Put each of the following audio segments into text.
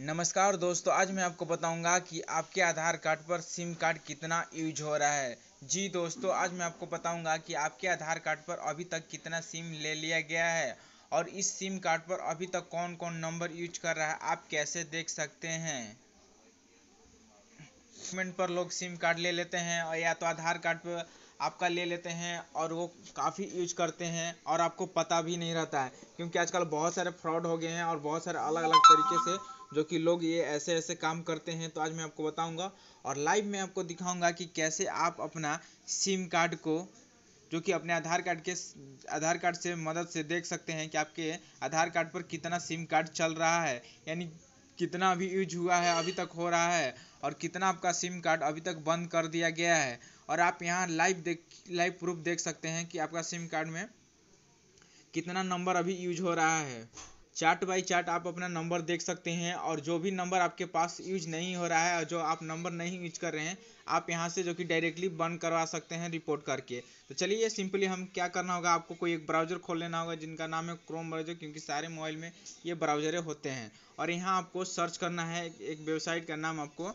नमस्कार दोस्तों आज मैं आपको बताऊंगा कि आपके आधार कार्ड पर सिम कार्ड कितना यूज हो रहा है जी दोस्तों आज मैं आपको बताऊंगा कि आपके आधार कार्ड पर अभी तक कितना सिम ले लिया गया है और इस सिम कार्ड पर अभी तक कौन कौन नंबर यूज कर रहा है आप कैसे देख सकते हैं पर लोग सिम कार्ड ले लेते हैं और या तो आधार कार्ड पर आपका ले लेते हैं और वो काफ़ी यूज करते हैं और आपको पता भी नहीं रहता है क्योंकि आजकल बहुत सारे फ्रॉड हो गए हैं और बहुत सारे अलग अलग तरीके से जो कि लोग ये ऐसे ऐसे काम करते हैं तो आज मैं आपको बताऊंगा और लाइव में आपको दिखाऊंगा कि कैसे आप अपना सिम कार्ड को जो कि अपने आधार कार्ड के आधार कार्ड से मदद से देख सकते हैं कि आपके आधार कार्ड पर कितना सिम कार्ड चल रहा है यानी कितना भी यूज हुआ है अभी तक हो रहा है और कितना आपका सिम कार्ड अभी तक बंद कर दिया गया है और आप यहाँ लाइव देख लाइव प्रूफ देख सकते हैं कि आपका सिम कार्ड में कितना नंबर अभी यूज हो रहा है चार्ट बाई चार्ट आप अपना नंबर देख सकते हैं और जो भी नंबर आपके पास यूज नहीं हो रहा है और जो आप नंबर नहीं यूज कर रहे हैं आप यहाँ से जो कि डायरेक्टली बंद करवा सकते हैं रिपोर्ट करके तो चलिए सिंपली हम क्या करना होगा आपको कोई एक ब्राउज़र खोल लेना होगा जिनका नाम है क्रोम ब्राउज़र क्योंकि सारे मोबाइल में ये ब्राउज़रें होते हैं और यहाँ आपको सर्च करना है एक वेबसाइट का नाम आपको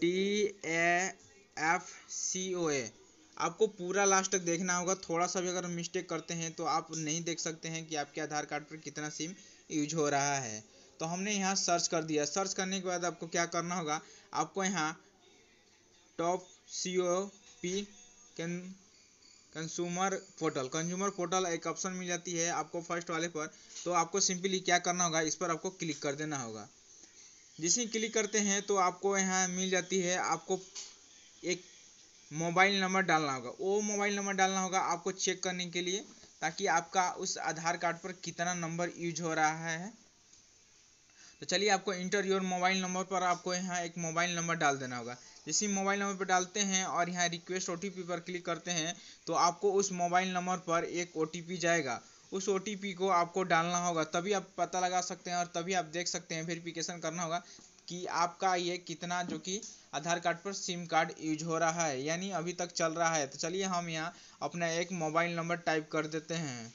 टी एफ सी ओ ए आपको पूरा लास्ट तक देखना होगा थोड़ा सा भी अगर मिस्टेक करते हैं तो आप नहीं देख सकते हैं कि आपके आधार कार्ड पर कितना सिम यूज हो रहा है तो हमने यहाँ सर्च कर दिया सर्च करने के बाद आपको क्या करना होगा आपको यहाँ top C O P can consumer portal consumer portal एक ऑप्शन मिल जाती है आपको फर्स्ट वाले पर तो आपको सिंपली क्या करना होगा इस पर आपको क्लिक कर देना होगा जिसे क्लिक करते हैं तो आपको यहाँ मिल जाती है आपको एक मोबाइल नंबर डालना होगा वो मोबाइल नंबर डालना होगा आपको चेक करने के लिए ताकि आपका उस आधार कार्ड पर कितना नंबर यूज हो रहा है तो चलिए आपको इंटर योर मोबाइल नंबर पर आपको यहाँ एक मोबाइल नंबर डाल देना होगा जैसे मोबाइल नंबर पर डालते हैं और यहाँ रिक्वेस्ट ओ पर क्लिक करते हैं तो आपको उस मोबाइल नंबर पर एक ओ जाएगा उस ओ को आपको डालना होगा तभी आप पता लगा सकते हैं और तभी आप देख सकते हैं वेरिफिकेशन करना होगा कि आपका ये कितना जो कि आधार कार्ड पर सिम कार्ड यूज हो रहा है यानी अभी तक चल रहा है तो चलिए हम यहाँ अपना एक मोबाइल नंबर टाइप कर देते हैं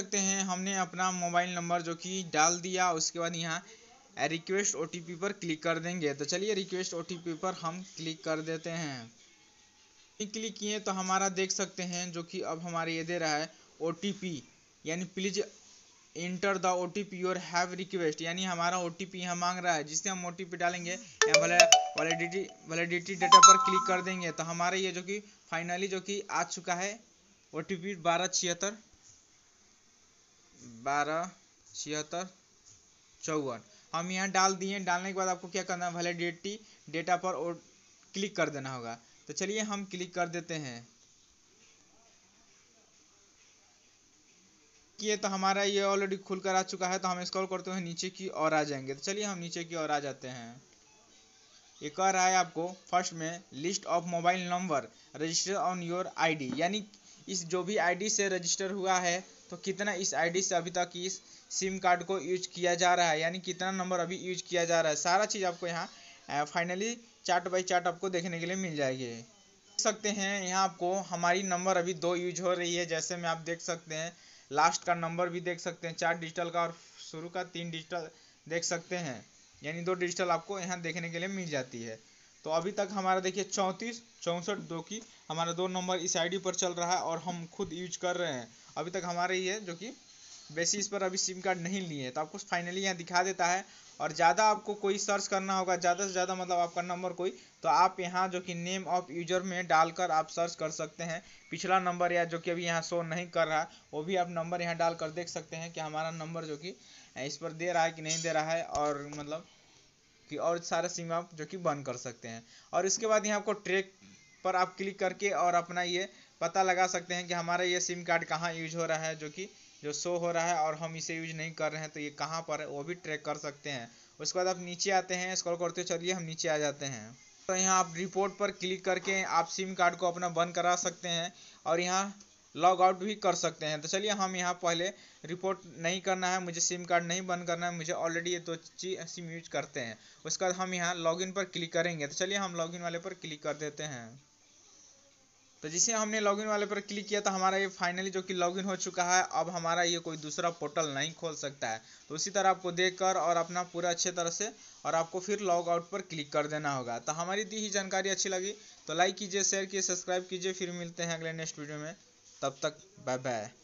सकते हैं हमने अपना मोबाइल नंबर जो कि डाल दिया उसके बाद यहाँ रिक्वेस्ट ओ पर क्लिक कर देंगे तो चलिए रिक्वेस्ट ओ पर हम क्लिक कर देते हैं क्लिक किए तो हमारा देख सकते हैं जो कि अब हमारे ये दे रहा है ओ टी पी यानी please enter the O T P और हैव रिक्वेस्ट यानी हमारा ओ टी पी यहाँ मांग रहा है जिससे हम ओ टी पी डालेंगे या वैलिडिटी वैलिडिटी डेटा पर क्लिक कर देंगे तो हमारा ये जो कि फाइनली जो कि आ चुका है ओ टी पी बारह छिहत्तर बारह छिहत्तर चौवन हम यहाँ डाल दिए डालने के बाद आपको क्या करना है वैलिडिटी डेटा पर क्लिक कर देना होगा तो चलिए हम क्लिक कर देते हैं किए तो हमारा ये ऑलरेडी खुलकर आ चुका है तो हम स्क्रॉल करते हुए नीचे की ओर आ जाएंगे तो चलिए हम नीचे की ओर आ जाते हैं ये कह रहा है आपको फर्स्ट में list of mobile number register on your ID यानी इस जो भी आईडी से रजिस्टर हुआ है तो कितना इस आईडी से अभी तक इस सिम कार्ड को यूज किया जा रहा है यानी कितना नंबर अभी यूज किया जा रहा है सारा चीज़ आपको यहाँ फाइनली चार्ट बाई चार्ट आपको देखने के लिए मिल जाएगी देख सकते हैं यहाँ आपको हमारी नंबर अभी दो यूज हो रही है जैसे मैं आप देख सकते हैं लास्ट का नंबर भी देख सकते हैं चार डिजिटल का और शुरू का तीन डिजिटल देख सकते हैं यानी दो डिजिटल आपको यहाँ देखने के लिए मिल जाती है तो अभी तक हमारा देखिए चौंतीस चौंसठ दो की हमारा दो नंबर इस आईडी पर चल रहा है और हम खुद यूज कर रहे हैं अभी तक हमारे ये जो कि बेसिस पर अभी सिम कार्ड नहीं लिए तो आपको फाइनली यहाँ दिखा देता है और ज़्यादा आपको कोई सर्च करना होगा ज़्यादा से ज़्यादा मतलब आपका नंबर कोई तो आप यहाँ जो कि नेम ऑफ यूजर में डालकर आप सर्च कर सकते हैं पिछला नंबर या जो कि अभी यहाँ शो नहीं कर रहा वो भी आप नंबर यहाँ डालकर देख सकते हैं कि हमारा नंबर जो कि इस पर दे रहा है कि नहीं दे रहा है और मतलब कि और सारा सिम आप जो कि बंद कर सकते हैं और इसके बाद यहाँ आपको ट्रैक पर आप क्लिक करके और अपना ये पता लगा सकते हैं कि हमारा ये सिम कार्ड कहाँ यूज हो रहा है जो कि जो शो हो रहा है और हम इसे यूज नहीं कर रहे हैं तो ये कहाँ पर है वो भी ट्रैक कर सकते हैं उसके बाद आप नीचे आते हैं स्क्रॉल करते चलिए हम नीचे आ जाते हैं तो यहाँ आप रिपोर्ट पर क्लिक करके आप सिम कार्ड को अपना बंद करा सकते हैं और यहाँ लॉग आउट भी कर सकते हैं तो चलिए हम यहाँ पहले रिपोर्ट नहीं करना है मुझे सिम कार्ड नहीं बंद करना है मुझे ऑलरेडी ये दो चीज सिम यूज करते हैं उसके बाद हम यहाँ लॉगिन पर क्लिक करेंगे तो चलिए हम लॉगिन वाले पर क्लिक कर देते हैं तो जिसे हमने लॉगिन वाले पर क्लिक किया तो हमारा ये फाइनली जो कि लॉगिन हो चुका है अब हमारा ये कोई दूसरा पोर्टल नहीं खोल सकता है तो उसी तरह आपको देख कर और अपना पूरा अच्छे तरह से और आपको फिर लॉग आउट पर क्लिक कर देना होगा तो हमारी दी ही जानकारी अच्छी लगी तो लाइक कीजिए शेयर कीजिए सब्सक्राइब कीजिए फिर मिलते हैं अगले नेक्स्ट वीडियो में तब तक बाय बाय